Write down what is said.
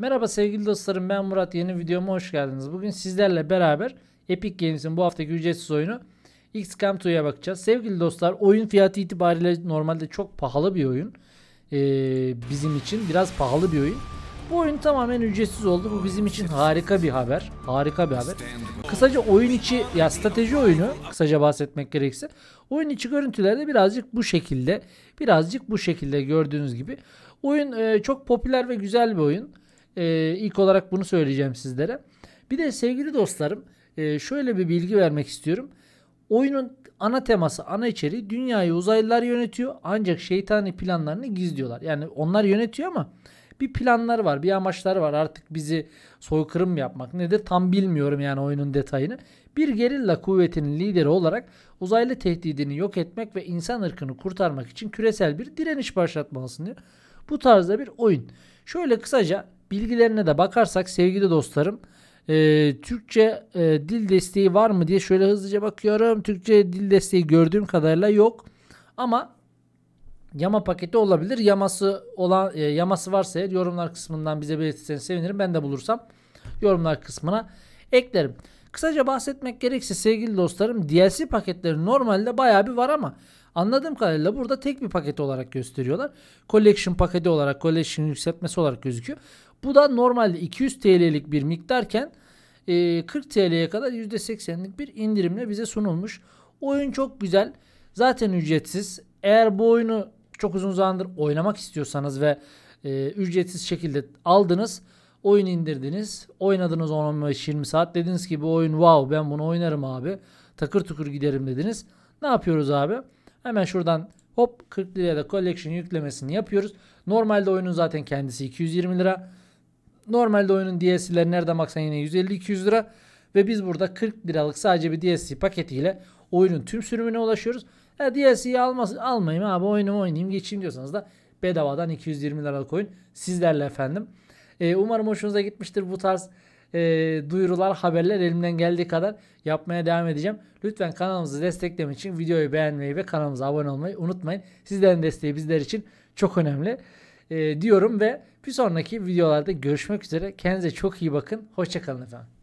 Merhaba sevgili dostlarım ben Murat yeni videoma hoş geldiniz. Bugün sizlerle beraber Epic Games'in bu haftaki ücretsiz oyunu XCOM 2'ye bakacağız. Sevgili dostlar oyun fiyatı itibariyle normalde çok pahalı bir oyun. Ee, bizim için biraz pahalı bir oyun. Bu oyun tamamen ücretsiz oldu. Bu bizim için harika bir haber. Harika bir haber. Kısaca oyun içi ya strateji oyunu kısaca bahsetmek gerekirse oyun içi görüntülerde birazcık bu şekilde birazcık bu şekilde gördüğünüz gibi. Oyun e, çok popüler ve güzel bir oyun e, ilk olarak bunu söyleyeceğim sizlere. Bir de sevgili dostlarım e, şöyle bir bilgi vermek istiyorum. Oyunun ana teması, ana içeriği dünyayı uzaylılar yönetiyor ancak şeytani planlarını gizliyorlar. Yani onlar yönetiyor ama bir planları var, bir amaçları var. Artık bizi soykırım yapmak nedir tam bilmiyorum yani oyunun detayını. Bir gerilla kuvvetinin lideri olarak uzaylı tehdidini yok etmek ve insan ırkını kurtarmak için küresel bir direniş başlatmalısın diyor. Bu tarzda bir oyun. Şöyle kısaca Bilgilerine de bakarsak sevgili dostlarım e, Türkçe e, dil desteği var mı diye şöyle hızlıca bakıyorum. Türkçe dil desteği gördüğüm kadarıyla yok. Ama yama paketi olabilir. Yaması olan e, yaması varsa eğer yorumlar kısmından bize belirtirseniz sevinirim. Ben de bulursam yorumlar kısmına eklerim. Kısaca bahsetmek gerekirse sevgili dostlarım DLC paketleri normalde bayağı bir var ama anladığım kadarıyla burada tek bir paket olarak gösteriyorlar. Collection paketi olarak, collection yükseltmesi olarak gözüküyor. Bu da normalde 200 TL'lik bir miktarken 40 e, TL'ye kadar %80'lik bir indirimle bize sunulmuş. Oyun çok güzel. Zaten ücretsiz. Eğer bu oyunu çok uzun zamandır oynamak istiyorsanız ve e, ücretsiz şekilde aldınız. Oyun indirdiniz. Oynadınız 10-15-20 saat. Dediniz ki bu oyun wow ben bunu oynarım abi. Takır tukur giderim dediniz. Ne yapıyoruz abi? Hemen şuradan hop 40 liraya da collection yüklemesini yapıyoruz. Normalde oyunun zaten kendisi 220 lira. Normalde oyunun DLC'leri nereden maksan yine 150-200 lira. Ve biz burada 40 liralık sadece bir DLC paketiyle oyunun tüm sürümüne ulaşıyoruz. E DLC'yi alması, almayayım abi oyunumu oynayayım geçeyim diyorsanız da bedavadan 220 liralık oyun sizlerle efendim. Ee, umarım hoşunuza gitmiştir bu tarz e, duyurular, haberler elimden geldiği kadar yapmaya devam edeceğim. Lütfen kanalımızı desteklemek için videoyu beğenmeyi ve kanalımıza abone olmayı unutmayın. Sizlerin desteği bizler için çok önemli. E, diyorum ve bir sonraki videolarda görüşmek üzere. Kendinize çok iyi bakın. Hoşçakalın efendim.